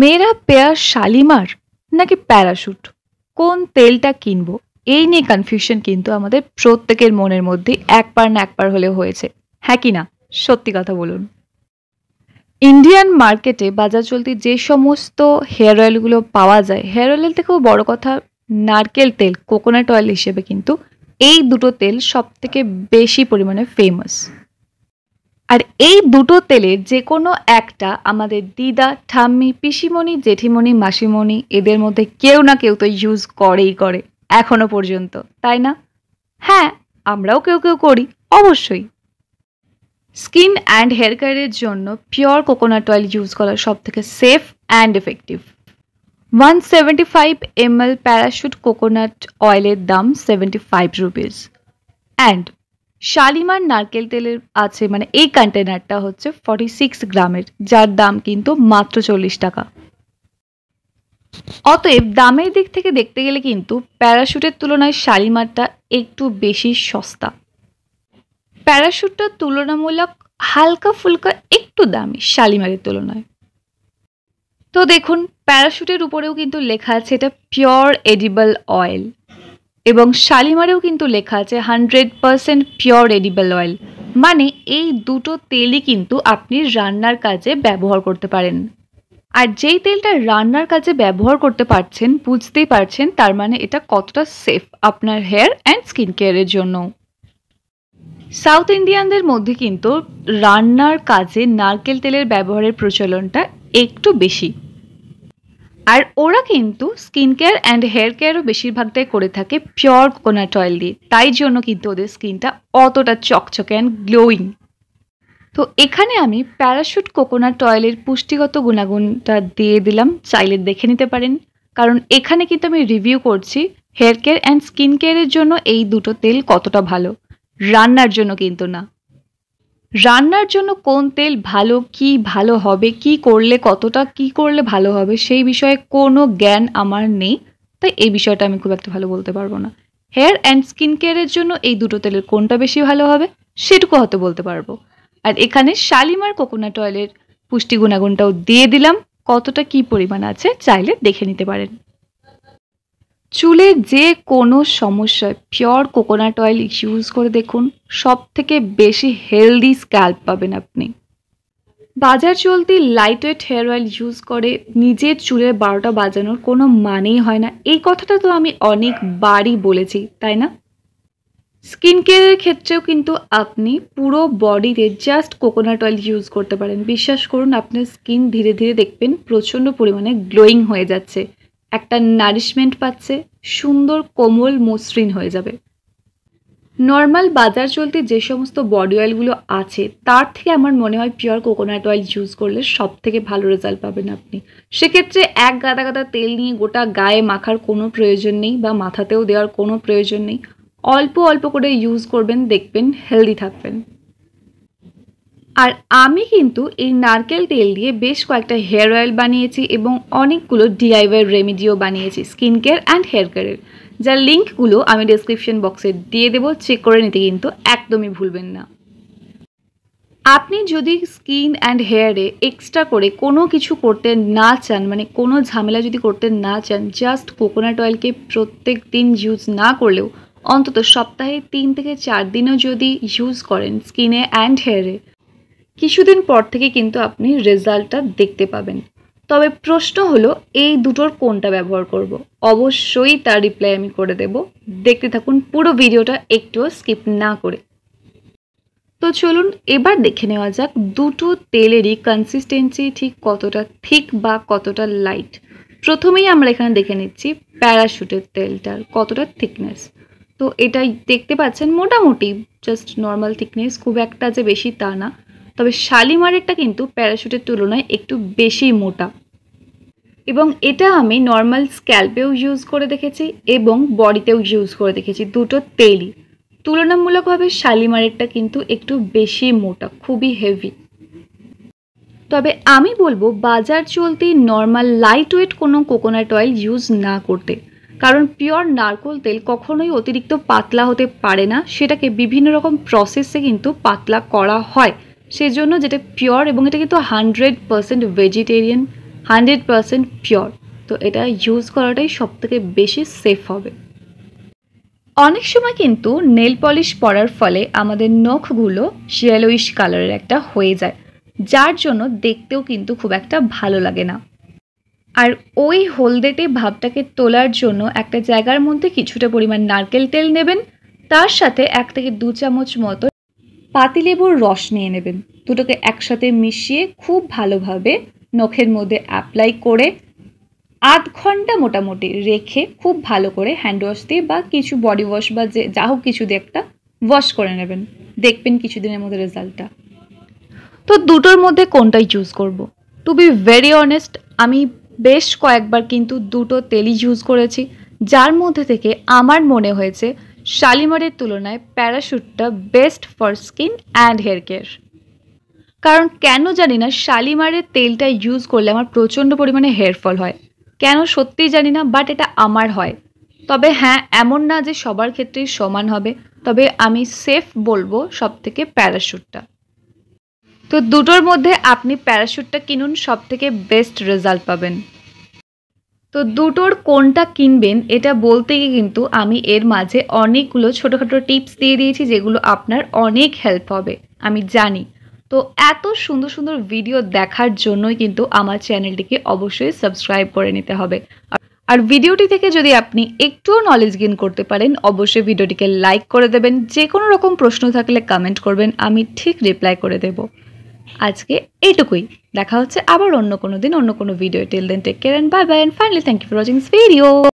মেয়েরা পেয়ার শালিমার নাকি প্যারাশুট কোন তেলটা কিনবো এই নিয়ে কনফিউশন কিন্তু আমাদের প্রত্যেকের মনের মধ্যে একবার না একবার হলেও হয়েছে হ্যাঁ কি না সত্যি কথা বলুন ইন্ডিয়ান মার্কেটে বাজার চলতি যে সমস্ত হেয়ার অয়েলগুলো পাওয়া যায় হেয়ার অয়েলের থেকেও বড় কথা নারকেল তেল কোকোনাট অয়েল হিসেবে কিন্তু এই দুটো তেল সব থেকে বেশি পরিমাণে ফেমাস আর এই দুটো তেলের যে কোনো একটা আমাদের দিদা ঠাম্মি পিসিমণি জেঠিমণি মাসিমণি এদের মধ্যে কেউ না কেউ তো ইউজ করেই করে এখনো পর্যন্ত তাই না হ্যাঁ আমরাও কেউ কেউ করি অবশ্যই স্কিন অ্যান্ড হেয়ার কেয়ারের জন্য পিওর কোকোনাট অয়েল ইউজ করা সব থেকে safe and effective one seventy five M L Parachute coconut অয়েলের দাম seventy five rupees and Shalimar নারকেল তেলের আছে মানে এই কন্টেনারটা হচ্ছে ফর্টি সিক্স গ্রামের যার দাম কিন্তু মাত্র চল্লিশ টাকা অতএব দামের দিক থেকে দেখতে গেলে কিন্তু প্যারাশুটের তুলনায় শালিমারটা একটু বেশি সস্তা প্যারাশুটটা তুলনামূলক হালকা ফুলকা একটু দামি শালিমারের তুলনায় তো দেখুন প্যারাশুটের উপরেও কিন্তু লেখা আছে এটা পিওর এডিবল অয়েল এবং শালিমারেও কিন্তু লেখা আছে hundred percent pure edible oil মানে এই দুটো তেলই কিন্তু আপনি রান্নার কাজে ব্যবহার করতে পারেন আর যেই তেলটা রান্নার কাজে ব্যবহার করতে পারছেন বুঝতেই পারছেন তার মানে এটা কতটা সেফ আপনার হেয়ার অ্যান্ড স্কিন কেয়ারের জন্য সাউথ ইন্ডিয়ানদের মধ্যে কিন্তু রান্নার কাজে নারকেল তেলের ব্যবহারের প্রচলনটা একটু বেশি আর ওরা কিন্তু স্কিন কেয়ার অ্যান্ড হেয়ার কেয়ারও বেশিরভাগটাই করে থাকে পিওর কোকোনাট অয়েল দিয়ে তাই জন্য কিন্তু ওদের স্কিনটা অতটা চকচকে অ্যান্ড গ্লোয়িং তো এখানে আমি প্যারাশুট কোকোনাট অয়েলের পুষ্টিগত গুণাগুণটা দিয়ে দিলাম চাইলে দেখে নিতে পারেন কারণ এখানে কিন্তু আমি রিভিউ করছি হেয়ার কেয়ার অ্যান্ড স্কিন কেয়ারের জন্য এই দুটো তেল কতটা ভালো রান্নার জন্য কিন্তু না রান্নার জন্য কোন তেল ভালো কি ভালো হবে কি করলে কতটা কি করলে ভালো হবে সেই বিষয়ে কোনো জ্ঞান আমার নেই তাই এই বিষয়টা আমি খুব একটা ভালো বলতে পারবো না হেয়ার অ্যান্ড স্কিন কেয়ারের জন্য এই দুটো তেলের কোনটা বেশি ভালো হবে সেটুকু হয়তো বলতে পারবো আর এখানে শালিমার কোকোনাট অয়েলের পুষ্টি গুণাগুণটাও দিয়ে দিলাম কতটা কি পরিমাণ আছে চাইলে দেখে নিতে পারেন চুলে যে কোনো সমস্যায় পিওর কোকোনাট অয়েল ইউজ করে দেখুন সব থেকে বেশি হেলদি স্ক্যাল্প পাবেন আপনি বাজার চলতি light weight hair oil use করে নিজের চুলের বারোটা বাজানোর কোনো মানেই হয় না এই কথাটা তো আমি অনেকবারই বলেছি তাই না স্কিন কেয়ারের ক্ষেত্রেও কিন্তু আপনি পুরো বডিতে জাস্ট কোকোনাট অয়েল ইউজ করতে পারেন বিশ্বাস করুন আপনার স্কিন ধীরে ধীরে দেখবেন প্রচণ্ড পরিমাণে গ্লোয়িং হয়ে যাচ্ছে একটা নারিশমেন্ট পাচ্ছে সুন্দর কোমল মসৃণ হয়ে যাবে নর্মাল বাজার চলতে যে সমস্ত বডি অয়েলগুলো আছে তার থেকে আমার মনে হয় পিওর কোকোনাট অয়েল ইউজ করলে সব থেকে ভালো রেজাল্ট পাবেন আপনি সেক্ষেত্রে এক গাদা গাদা তেল নিয়ে গোটা গায়ে মাখার কোনো প্রয়োজন নেই বা মাথাতেও দেওয়ার কোনো প্রয়োজন নেই অল্প অল্প করে ইউজ করবেন দেখবেন হেলদি থাকবেন আর আমি কিন্তু এই নারকেল তেল দিয়ে বেশ কয়েকটা হেয়ার অয়েল বানিয়েছি এবং অনেকগুলো ডিআইওয়াই রেমিডিও বানিয়েছি স্কিন কেয়ার অ্যান্ড হেয়ার কেয়ারের যার লিঙ্কগুলো আমি ডেসক্রিপশন বক্সে দিয়ে দেবো চেক করে নিতে কিন্তু একদমই ভুলবেন না আপনি যদি স্কিন অ্যান্ড হেয়ারে এক্সট্রা করে কোনো কিছু করতে না চান মানে কোনো ঝামেলা যদি করতে না চান জাস্ট কোকোনাট অয়েলকে প্রত্যেক দিন ইউজ না করলেও অন্তত সপ্তাহে তিন থেকে চার দিনও যদি ইউজ করেন স্কিনে অ্যান্ড হেয়ারে কিছুদিন পর থেকে কিন্তু আপনি রেজাল্টটা দেখতে পাবেন তবে প্রশ্ন হলো এই দুটোর কোনটা ব্যবহার করব। অবশ্যই তার রিপ্লাই আমি করে দেব দেখতে থাকুন পুরো ভিডিওটা একটুও স্কিপ না করে তো চলুন এবার দেখে নেওয়া যাক দুটো তেলেরই কনসিস্টেন্সি ঠিক কতটা থিক বা কতটা লাইট প্রথমেই আমরা এখানে দেখে নিচ্ছি প্যারাশুটের তেলটার কতটা থিকনেস তো এটাই দেখতে পাচ্ছেন মোটামুটি জাস্ট নর্মাল থিকনেস খুব একটা যে বেশি তা না তবে শালিমারেরটা কিন্তু প্যারাশুটের তুলনায় একটু বেশি মোটা এবং এটা আমি নর্মাল স্ক্যাল্পেও ইউজ করে দেখেছি এবং বডিতেও ইউজ করে দেখেছি দুটো তেলই তুলনামূলকভাবে শালিমারেরটা কিন্তু একটু বেশি মোটা খুবই হেভি তবে আমি বলবো বাজার চলতি নর্মাল লাইট ওয়েট কোনো কোকোনাট অয়েল ইউজ না করতে কারণ পিওর নারকোল তেল কখনোই অতিরিক্ত পাতলা হতে পারে না সেটাকে বিভিন্ন রকম প্রসেসে কিন্তু পাতলা করা হয় সেই জন্য যেটা পিওর এবং এটা কিন্তু hundred percent vegetarian hundred percent pure তো এটা ইউজ করাটাই সবথেকে বেশি সেফ হবে অনেক সময় কিন্তু নেল পলিশ পরার ফলে আমাদের নখগুলো শিয়ালোইশ কালারের একটা হয়ে যায় যার জন্য দেখতেও কিন্তু খুব একটা ভালো লাগে না আর ওই হলদেটে ভাবটাকে তোলার জন্য একটা জায়গার মধ্যে কিছুটা পরিমাণ নারকেল তেল নেবেন তার সাথে এক থেকে দু চামচ মতো পাতিলেবুর রস নিয়ে নেবেন দুটোকে একসাথে মিশিয়ে খুব ভালোভাবে নখের মধ্যে অ্যাপ্লাই করে আধ ঘন্টা মোটামুটি রেখে খুব ভালো করে হ্যান্ড ওয়াশ দিয়ে বা কিছু বডি ওয়াশ বা যে যা হোক কিছু দিয়ে একটা ওয়াশ করে নেবেন দেখবেন কিছুদিনের মধ্যে রেজাল্টটা তো দুটোর মধ্যে কোনটাই চুজ করব। টু বি ভেরি অনেস্ট আমি বেশ কয়েকবার কিন্তু দুটো তেলই ইউজ করেছি যার মধ্যে থেকে আমার মনে হয়েছে শালিমারের তুলনায় প্যারাশুটটা best for skin and hair care কারণ কেন জানি না শালিমারের তেলটা ইউজ করলে আমার প্রচণ্ড পরিমাণে হেয়ার ফল হয় কেন সত্যিই জানি না বাট এটা আমার হয় তবে হ্যাঁ এমন না যে সবার ক্ষেত্রেই সমান হবে তবে আমি সেফ বলবো সব থেকে প্যারাশ্যুটটা তো দুটোর মধ্যে আপনি প্যারাশুটটা কিনুন সব থেকে বেস্ট রেজাল্ট পাবেন তো দুটোর কোনটা কিনবেন এটা বলতে গিয়ে কিন্তু আমি এর মাঝে অনেকগুলো ছোটোখাটো টিপস দিয়ে দিয়েছি যেগুলো আপনার অনেক হেল্প হবে আমি জানি তো এত সুন্দর সুন্দর ভিডিও দেখার জন্যই কিন্তু আমার চ্যানেলটিকে অবশ্যই সাবস্ক্রাইব করে নিতে হবে আর ভিডিওটি থেকে যদি আপনি একটুও নলেজ গেন করতে পারেন অবশ্যই ভিডিওটিকে লাইক করে দেবেন যে কোনো রকম প্রশ্ন থাকলে কমেন্ট করবেন আমি ঠিক রিপ্লাই করে দেবো আজকে এইটুকুই দেখা হচ্ছে আবার অন্য কোনো দিন অন্য কোনো video till then take care and bye bye and finally thank you for watching this video